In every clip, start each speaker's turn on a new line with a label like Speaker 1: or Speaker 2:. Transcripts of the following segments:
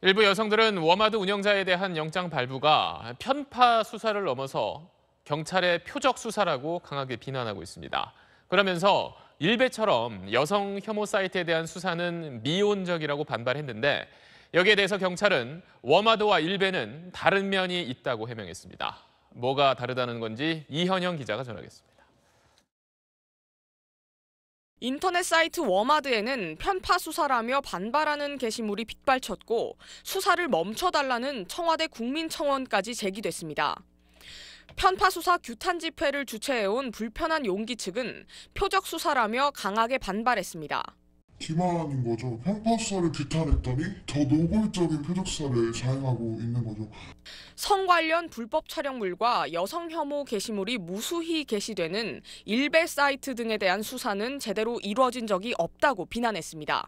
Speaker 1: 일부 여성들은 워마드 운영자에 대한 영장 발부가 편파 수사를 넘어서 경찰의 표적 수사라고 강하게 비난하고 있습니다. 그러면서 일베처럼 여성 혐오 사이트에 대한 수사는 미온적이라고 반발했는데 여기에 대해서 경찰은 워마드와 일베는 다른 면이 있다고 해명했습니다. 뭐가 다르다는 건지 이현영 기자가 전하겠습니다.
Speaker 2: 인터넷 사이트 워마드에는 편파 수사라며 반발하는 게시물이 빗발쳤고 수사를 멈춰달라는 청와대 국민청원까지 제기됐습니다. 편파 수사 규탄 집회를 주최해온 불편한 용기 측은 표적 수사라며 강하게 반발했습니다. 기만인 거죠. 펑퍼스를 규탄했더니 더 노골적인 표적사를 자행하고 있는 거죠. 성 관련 불법 촬영물과 여성 혐오 게시물이 무수히 게시되는 일베 사이트 등에 대한 수사는 제대로 이루어진 적이 없다고 비난했습니다.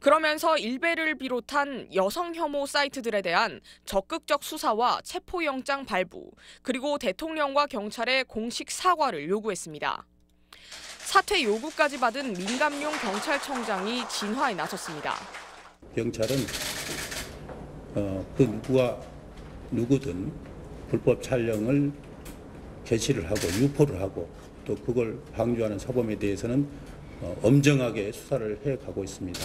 Speaker 2: 그러면서 일베를 비롯한 여성 혐오 사이트들에 대한 적극적 수사와 체포영장 발부, 그리고 대통령과 경찰의 공식 사과를 요구했습니다. 사퇴 요구까지 받은 민감용 경찰청장이 진화에 나섰습니다.
Speaker 3: 경찰은 어, 그 누구와 누구든 불법 촬영을 개시를 하고 유포를 하고 또 그걸 방조하는 사범에 대해서는 어, 엄정하게 수사를 해가고 있습니다.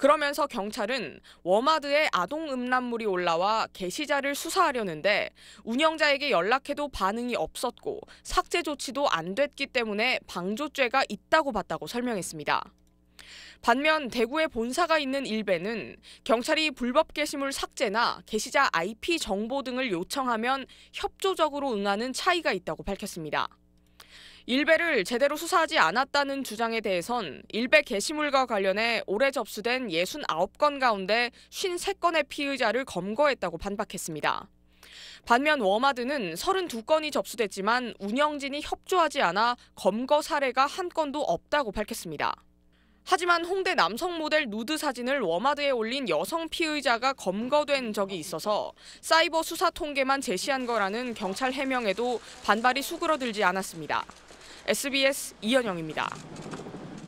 Speaker 2: 그러면서 경찰은 워마드에 아동 음란물이 올라와 게시자를 수사하려는데 운영자에게 연락해도 반응이 없었고 삭제 조치도 안 됐기 때문에 방조죄가 있다고 봤다고 설명했습니다. 반면 대구에 본사가 있는 일베는 경찰이 불법 게시물 삭제나 게시자 IP 정보 등을 요청하면 협조적으로 응하는 차이가 있다고 밝혔습니다. 일베를 제대로 수사하지 않았다는 주장에 대해선 일베 게시물과 관련해 올해 접수된 69건 가운데 53건의 피의자를 검거했다고 반박했습니다. 반면 워마드는 32건이 접수됐지만 운영진이 협조하지 않아 검거 사례가 한 건도 없다고 밝혔습니다. 하지만 홍대 남성 모델 누드 사진을 워마드에 올린 여성 피의자가 검거된 적이 있어서 사이버 수사 통계만 제시한 거라는 경찰 해명에도 반발이 수그러들지 않았습니다. SBS 이현영입니다.